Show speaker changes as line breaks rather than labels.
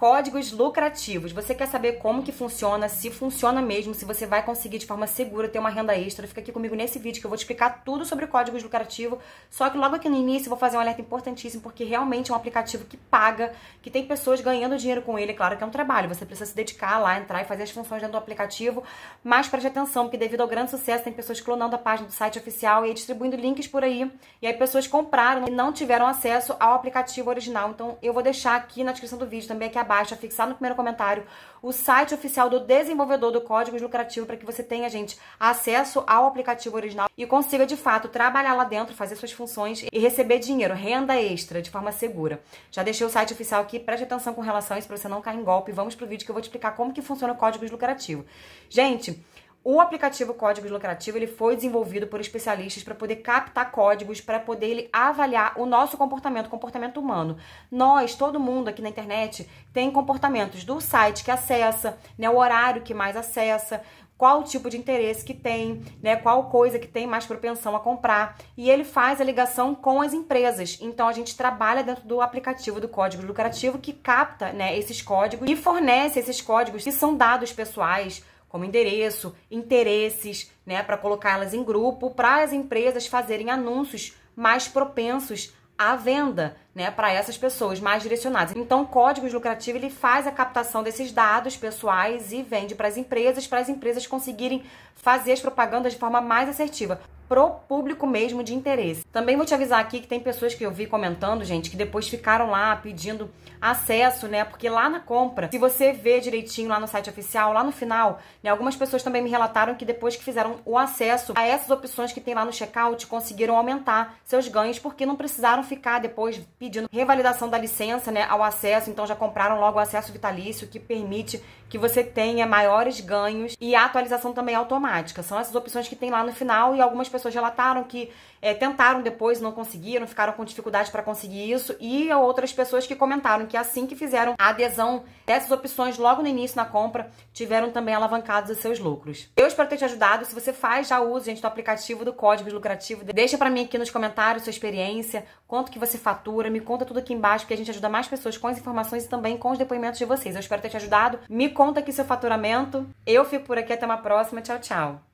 Códigos lucrativos. Você quer saber como que funciona, se funciona mesmo, se você vai conseguir de forma segura ter uma renda extra? Fica aqui comigo nesse vídeo que eu vou te explicar tudo sobre códigos lucrativos. Só que logo aqui no início eu vou fazer um alerta importantíssimo porque realmente é um aplicativo que paga, que tem pessoas ganhando dinheiro com ele. claro que é um trabalho, você precisa se dedicar lá, entrar e fazer as funções dentro do aplicativo, mas preste atenção porque devido ao grande sucesso tem pessoas clonando a página do site oficial e distribuindo links por aí. E aí pessoas compraram e não tiveram acesso ao aplicativo original. Então eu vou deixar aqui na descrição do vídeo também aqui abaixo abaixo, a fixar no primeiro comentário o site oficial do desenvolvedor do Código Lucrativo para que você tenha, gente, acesso ao aplicativo original e consiga, de fato, trabalhar lá dentro, fazer suas funções e receber dinheiro, renda extra, de forma segura. Já deixei o site oficial aqui, preste atenção com relação a isso para você não cair em golpe. Vamos pro vídeo que eu vou te explicar como que funciona o Código Lucrativo. Gente, o aplicativo Códigos Lucrativo ele foi desenvolvido por especialistas para poder captar códigos, para poder ele, avaliar o nosso comportamento, comportamento humano. Nós, todo mundo aqui na internet, tem comportamentos do site que acessa, né, o horário que mais acessa, qual tipo de interesse que tem, né, qual coisa que tem mais propensão a comprar, e ele faz a ligação com as empresas. Então a gente trabalha dentro do aplicativo do código lucrativo que capta, né, esses códigos e fornece esses códigos que são dados pessoais como endereço, interesses, né, para colocá-las em grupo, para as empresas fazerem anúncios mais propensos à venda, né, para essas pessoas mais direcionadas. Então, o código lucrativo ele faz a captação desses dados pessoais e vende para as empresas, para as empresas conseguirem fazer as propagandas de forma mais assertiva pro público mesmo de interesse. Também vou te avisar aqui que tem pessoas que eu vi comentando, gente, que depois ficaram lá pedindo acesso, né? Porque lá na compra, se você vê direitinho lá no site oficial, lá no final, né, algumas pessoas também me relataram que depois que fizeram o acesso a essas opções que tem lá no checkout, conseguiram aumentar seus ganhos porque não precisaram ficar depois pedindo revalidação da licença, né, ao acesso, então já compraram logo o acesso vitalício que permite que você tenha maiores ganhos e a atualização também automática. São essas opções que tem lá no final e algumas pessoas pessoas relataram que é, tentaram depois, não conseguiram, ficaram com dificuldade para conseguir isso, e outras pessoas que comentaram que assim que fizeram a adesão dessas opções logo no início na compra, tiveram também alavancados os seus lucros. Eu espero ter te ajudado. Se você faz já uso, gente, do aplicativo do Código Lucrativo, deixa para mim aqui nos comentários sua experiência, quanto que você fatura, me conta tudo aqui embaixo, porque a gente ajuda mais pessoas com as informações e também com os depoimentos de vocês. Eu espero ter te ajudado. Me conta aqui seu faturamento. Eu fico por aqui, até uma próxima. Tchau, tchau.